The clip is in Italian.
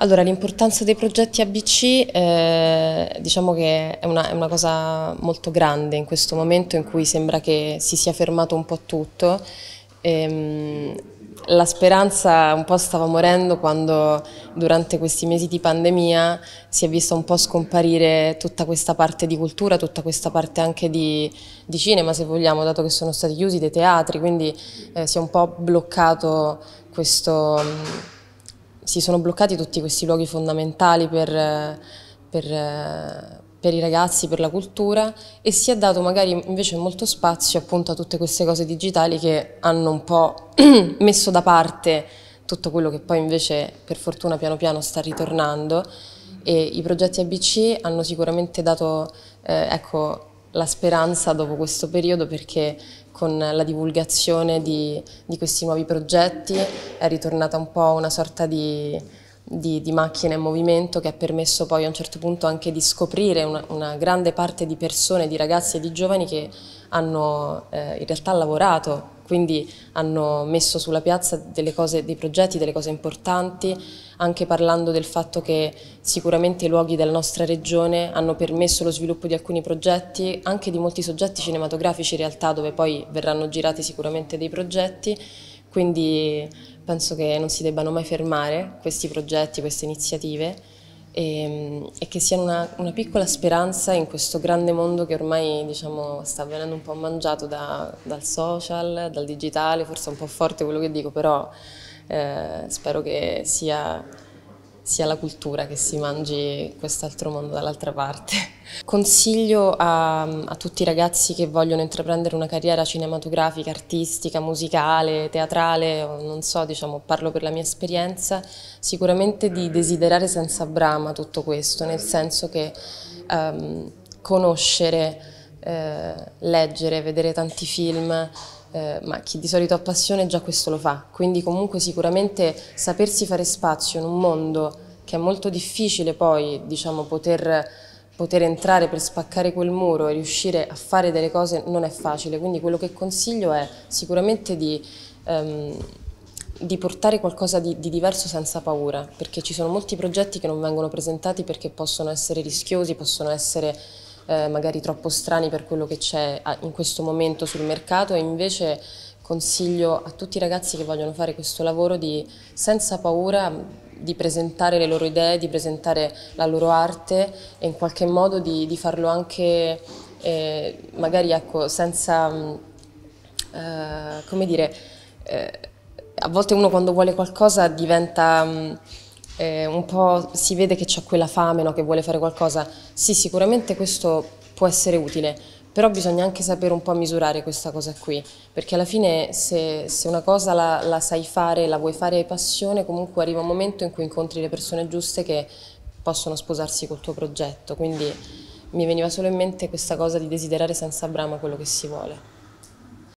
Allora, l'importanza dei progetti ABC eh, diciamo che è una, è una, cosa molto grande in questo momento in cui sembra che si sia fermato un po' tutto. Ehm, la speranza un po' stava morendo quando durante questi mesi di pandemia si è vista un po' scomparire tutta questa parte di cultura, tutta questa parte anche di, di cinema se vogliamo, dato che sono stati chiusi dei teatri, quindi eh, si è un po' bloccato questo si sono bloccati tutti questi luoghi fondamentali per, per, per, i ragazzi, per la cultura e si è dato magari invece molto spazio appunto a tutte queste cose digitali che hanno un po' messo da parte tutto quello che poi invece per fortuna piano piano sta ritornando e i progetti ABC hanno sicuramente dato eh, ecco, la speranza dopo questo periodo perché con la divulgazione di, di questi nuovi progetti è ritornata un po' una sorta di, di, di, macchina in movimento che ha permesso poi a un certo punto anche di scoprire una, una grande parte di persone, di ragazzi e di giovani che hanno eh, in realtà lavorato quindi hanno messo sulla piazza cose, dei progetti, delle cose importanti, anche parlando del fatto che sicuramente i luoghi della nostra regione hanno permesso lo sviluppo di alcuni progetti, anche di molti soggetti cinematografici in realtà dove poi verranno girati sicuramente dei progetti, quindi penso che non si debbano mai fermare questi progetti, queste iniziative e, ehm, e che siano una, una, piccola speranza in questo grande mondo che ormai diciamo, sta venendo un po' mangiato da, dal social, dal digitale, forse è un po' forte quello che dico, però eh, spero che sia sia la cultura che si mangi quest'altro mondo dall'altra parte. Consiglio a, a, tutti i ragazzi che vogliono intraprendere una carriera cinematografica, artistica, musicale, teatrale, non so, diciamo, parlo per la mia esperienza, sicuramente di desiderare senza brama tutto questo, nel senso che ehm, conoscere, eh, leggere, vedere tanti film, eh, ma chi di solito ha passione già questo lo fa, quindi comunque sicuramente sapersi fare spazio in un mondo che è molto difficile poi diciamo, poter, poter entrare per spaccare quel muro e riuscire a fare delle cose non è facile, quindi quello che consiglio è sicuramente di... Ehm, di portare qualcosa di, di, diverso senza paura, perché ci sono molti progetti che non vengono presentati perché possono essere rischiosi, possono essere eh, magari troppo strani per quello che c'è in questo momento sul mercato e invece consiglio a tutti i ragazzi che vogliono fare questo lavoro di senza paura di presentare le loro idee, di presentare la loro arte e in qualche modo di, di farlo anche eh, magari ecco, senza, mm, eh, come dire, eh, a volte uno quando vuole qualcosa diventa... Mm, eh, un po' si vede che c'è quella fame, no? che vuole fare qualcosa. Sì, sicuramente questo può essere utile, però bisogna anche sapere un po' misurare questa cosa qui, perché alla fine se, se una cosa la, la, sai fare, la vuoi fare passione, comunque arriva un momento in cui incontri le persone giuste che possono sposarsi col tuo progetto, quindi mi veniva solo in mente questa cosa di desiderare senza brama quello che si vuole.